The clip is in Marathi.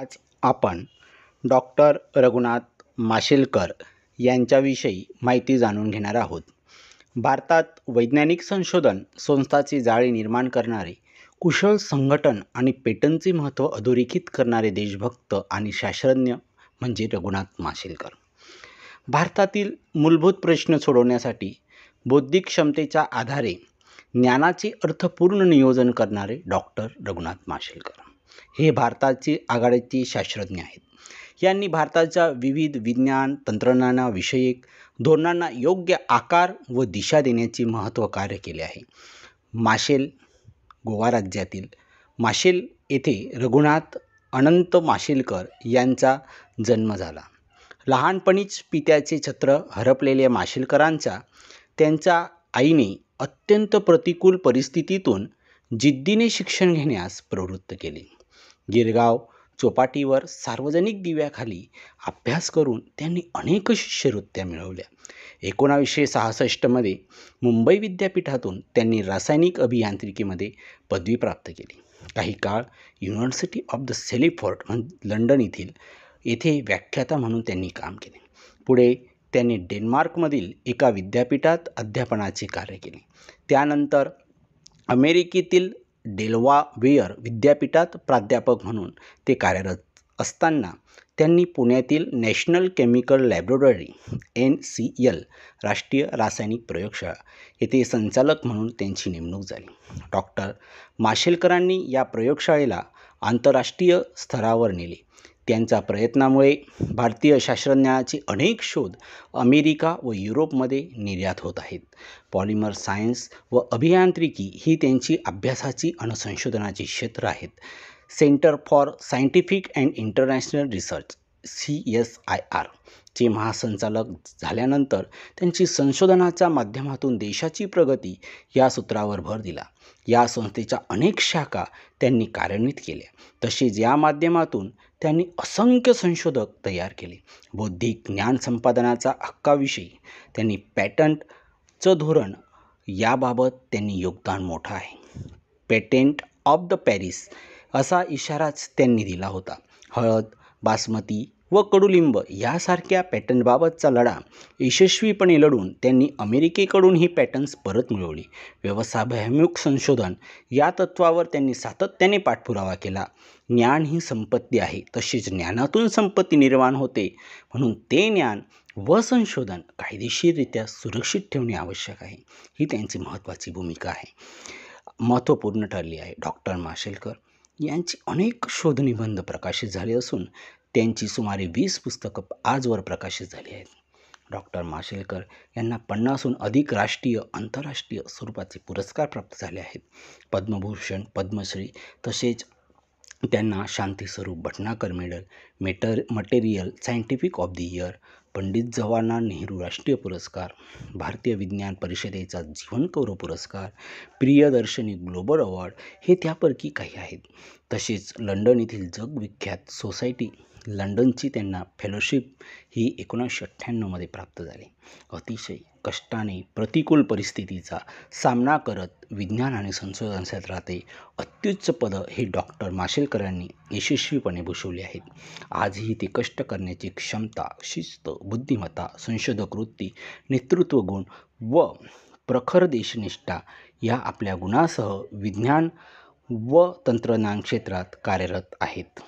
आज आपण डॉक्टर रघुनाथ माशेलकर यांच्याविषयी माहिती जाणून घेणार आहोत भारतात वैज्ञानिक संशोधन संस्थाची जाळी निर्माण करणारे कुशल संघटन आणि पेटनचे महत्त्व अधोरेखित करणारे देशभक्त आणि शास्त्रज्ञ म्हणजे रघुनाथ माशेलकर भारतातील मूलभूत प्रश्न सोडवण्यासाठी बौद्धिक क्षमतेच्या आधारे ज्ञानाचे अर्थपूर्ण नियोजन करणारे डॉक्टर रघुनाथ माशेलकर हे भारताचे आघाडीचे शास्त्रज्ञ आहेत यांनी भारताच्या विविध विज्ञान तंत्रज्ञानाविषयक धोरणांना योग्य आकार व दिशा देण्याचे महत्त्व कार्य केले आहे माशेल गोवा राज्यातील माशेल येथे रघुनाथ अनंत माशेलकर यांचा जन्म झाला लहानपणीच पित्याचे छत्र हरपलेल्या माशेलकरांचा त्यांच्या आईने अत्यंत प्रतिकूल परिस्थितीतून जिद्दीने शिक्षण घेण्यास प्रवृत्त केले गिरगाव चौपाटीवर सार्वजनिक दिव्याखाली अभ्यास करून त्यांनी अनेक शिष्यवृत्त्या मिळवल्या एकोणावीसशे सहासष्टमध्ये मुंबई विद्यापीठातून त्यांनी रासायनिक अभियांत्रिकीमध्ये पदवी प्राप्त केली काही काळ युनिव्हर्सिटी ऑफ द सेलिफोर्ट म्हण लंडन येथील येथे व्याख्याता म्हणून त्यांनी काम केले पुढे त्यांनी डेन्मार्कमधील एका विद्यापीठात अध्यापनाचे कार्य केले त्यानंतर अमेरिकेतील वेअर विद्यापीठात प्राध्यापक म्हणून ते कार्यरत असताना त्यांनी पुण्यातील national chemical laboratory N C L राष्ट्रीय रासायनिक प्रयोगशाळा येथे संचालक म्हणून त्यांची नेमणूक झाली डॉक्टर माशेलकरांनी या प्रयोगशाळेला आंतरराष्ट्रीय स्तरावर नेले त्यांच्या प्रयत्नामुळे भारतीय शास्त्रज्ञाचे अनेक शोध अमेरिका व युरोपमध्ये निर्यात होत आहेत पॉलिमर सायन्स व अभियांत्रिकी ही त्यांची अभ्यासाची आणि संशोधनाची क्षेत्र आहेत centre for scientific and international research C S I R चे महासंचालक झाल्यानंतर त्यांची संशोधनाच्या माध्यमातून देशाची प्रगती या सूत्रावर भर दिला या संस्थेच्या अनेक शाखा त्यांनी कार्यान्वित केल्या तसेच या माध्यमातून त्यांनी असंख्य संशोधक तयार केले बौद्धिक ज्ञान संपादनाचा हक्काविषयी त्यांनी पॅटंटचं धोरण याबाबत त्यांनी योगदान मोठं आहे पेटेंट ऑफ द पॅरिस असा इशाराच त्यांनी दिला होता हळद बासमती व कडुलिंब यासारख्या पॅटर्नबाबतचा लढा यशस्वीपणे लढून त्यांनी अमेरिकेकडून ही पॅटर्न्स परत मिळवली व्यवसायाभिमुख संशोधन या तत्वावर त्यांनी सातत्याने पाठपुरावा केला ज्ञान ही संपत्ती आहे तशीच ज्ञानातून संपत्ती निर्माण होते म्हणून ते ज्ञान व संशोधन कायदेशीररित्या सुरक्षित ठेवणे आवश्यक आहे ही त्यांची महत्त्वाची भूमिका आहे महत्त्वपूर्ण ठरली आहे डॉक्टर माशेलकर यांची अनेक शोधनिबंध प्रकाशित झाले असून त्यांची सुमारे वीस पुस्तकं आजवर प्रकाशित झाली आहेत डॉक्टर माशेलकर यांना पन्नासहून अधिक राष्ट्रीय आंतरराष्ट्रीय स्वरूपाचे पुरस्कार प्राप्त झाले आहेत पद्मभूषण पद्मश्री तसेच त्यांना Shanti Swarup Bhatnagar medal matter material scientific of the year Pandit Jawaharlal Nehru राष्ट्रीय पुरस्कार भारतीय विज्ञान परिषदेचा जीवनगौरव पुरस्कार प्रियदर्शनी ग्लोबल अवॉर्ड हे त्यापैकी काही आहेत तसेच लंडन येथील जगविख्यात सोसायटी लंडनची त्यांना फेलोशिप ही एकोणीसशे अठ्ठ्याण्णवमध्ये प्राप्त झाली अतिशय कष्टाने प्रतिकूल परिस्थितीचा सामना करत विज्ञान आणि संशोधन क्षेत्रातील अत्युच्च पदं हे डॉक्टर माशेलकरांनी यशस्वीपणे भूषवली आहेत आजही ते कष्ट करण्याची क्षमता शिस्त बुद्धिमत्ता संशोधक वृत्ती नेतृत्व गुण व प्रखर देशनिष्ठा या आपल्या गुणासह विज्ञान व तंत्रज्ञान क्षेत्रात कार्यरत आहेत